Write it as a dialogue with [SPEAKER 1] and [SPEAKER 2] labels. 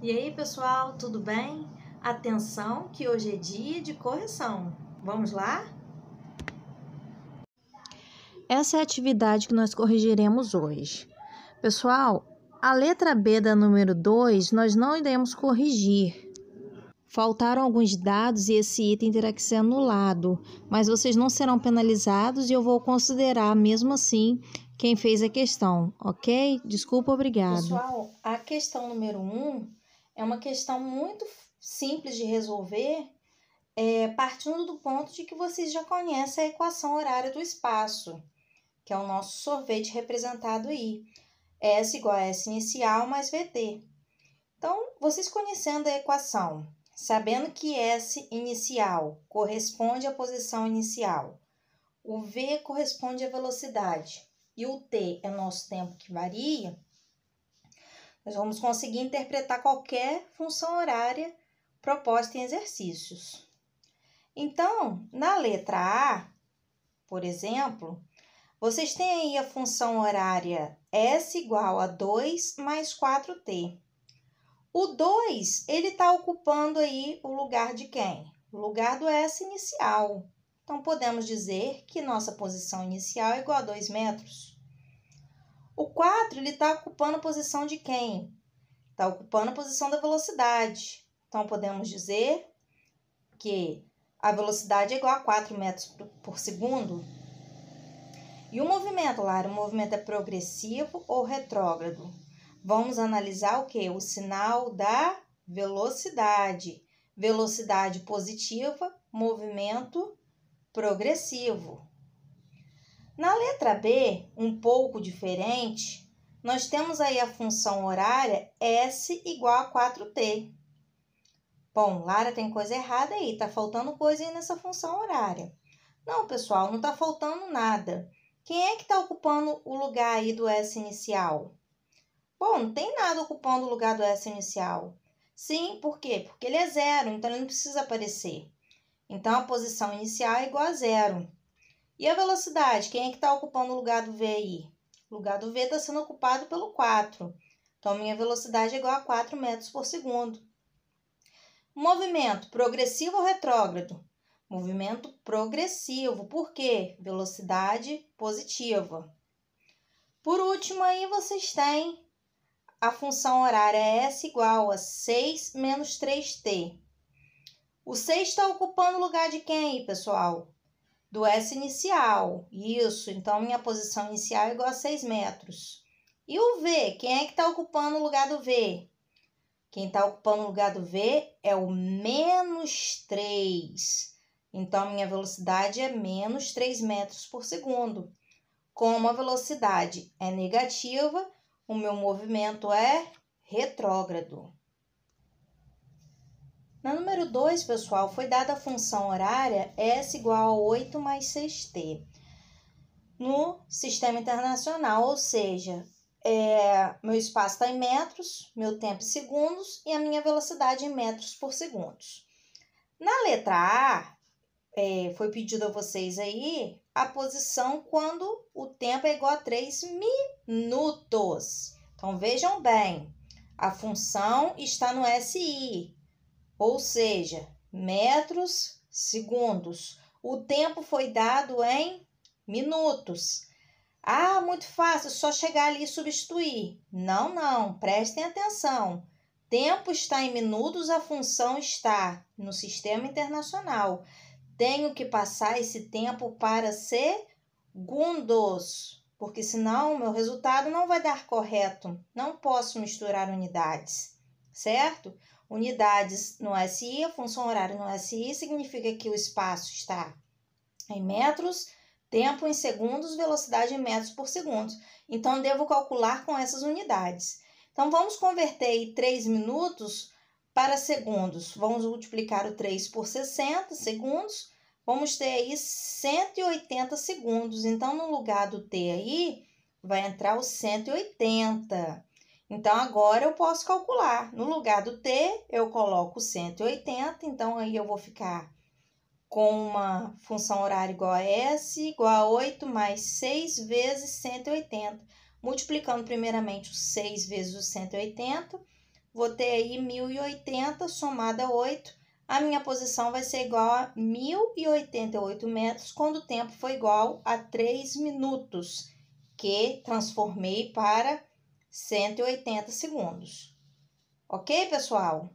[SPEAKER 1] E aí, pessoal, tudo bem? Atenção que hoje é dia de correção. Vamos lá? Essa é a atividade que nós corrigiremos hoje. Pessoal, a letra B da número 2 nós não iremos corrigir. Faltaram alguns dados e esse item terá que ser anulado, mas vocês não serão penalizados e eu vou considerar mesmo assim quem fez a questão, ok? Desculpa, obrigado. Pessoal, a questão número 1 um é uma questão muito simples de resolver, é, partindo do ponto de que vocês já conhecem a equação horária do espaço, que é o nosso sorvete representado aí. S igual a S inicial mais VT. Então, vocês conhecendo a equação, sabendo que S inicial corresponde à posição inicial, o V corresponde à velocidade e o T é nosso tempo que varia, nós vamos conseguir interpretar qualquer função horária proposta em exercícios. Então, na letra A, por exemplo, vocês têm aí a função horária S igual a 2 mais 4T. O 2, ele está ocupando aí o lugar de quem? O lugar do S inicial. Então, podemos dizer que nossa posição inicial é igual a 2 metros. O 4 está ocupando a posição de quem? Está ocupando a posição da velocidade. Então, podemos dizer que a velocidade é igual a 4 metros por segundo. E o movimento, Lara? O movimento é progressivo ou retrógrado? Vamos analisar o que? O sinal da velocidade. Velocidade positiva, movimento progressivo. Na letra B, um pouco diferente, nós temos aí a função horária S igual a 4T. Bom, Lara, tem coisa errada aí, tá faltando coisa aí nessa função horária. Não, pessoal, não tá faltando nada. Quem é que está ocupando o lugar aí do S inicial? Bom, não tem nada ocupando o lugar do S inicial. Sim, por quê? Porque ele é zero, então ele não precisa aparecer. Então, a posição inicial é igual a zero. E a velocidade? Quem é que está ocupando o lugar do V aí? O lugar do V está sendo ocupado pelo 4. Então, minha velocidade é igual a 4 metros por segundo. Movimento progressivo ou retrógrado? Movimento progressivo. Por quê? Velocidade positiva. Por último, aí vocês têm a função horária S igual a 6 menos 3t. O 6 está ocupando o lugar de quem aí, pessoal? do S inicial. Isso, então minha posição inicial é igual a 6 metros. E o V, quem é que está ocupando o lugar do V? Quem está ocupando o lugar do V é o menos 3. Então, minha velocidade é menos 3 metros por segundo. Como a velocidade é negativa, o meu movimento é retrógrado. Na número 2, pessoal, foi dada a função horária S igual a 8 mais 6t no sistema internacional, ou seja, é, meu espaço está em metros, meu tempo em segundos e a minha velocidade em metros por segundos. Na letra A, é, foi pedido a vocês aí a posição quando o tempo é igual a 3 minutos. Então, vejam bem, a função está no SI, ou seja, metros, segundos. O tempo foi dado em minutos. Ah, muito fácil, só chegar ali e substituir. Não, não, prestem atenção. Tempo está em minutos, a função está no sistema internacional. Tenho que passar esse tempo para segundos, porque senão o meu resultado não vai dar correto. Não posso misturar unidades, certo? unidades no SI, a função horária no SI significa que o espaço está em metros, tempo em segundos, velocidade em metros por segundo. Então, devo calcular com essas unidades. Então, vamos converter 3 minutos para segundos. Vamos multiplicar o 3 por 60 segundos. Vamos ter aí 180 segundos. Então, no lugar do T aí, vai entrar o 180. Então, agora eu posso calcular. No lugar do T, eu coloco 180, então aí eu vou ficar com uma função horária igual a S, igual a 8 mais 6 vezes 180. Multiplicando primeiramente o 6 vezes o 180, vou ter aí 1080 somada a 8. A minha posição vai ser igual a 1088 metros, quando o tempo foi igual a 3 minutos, que transformei para 180 segundos. Ok, pessoal?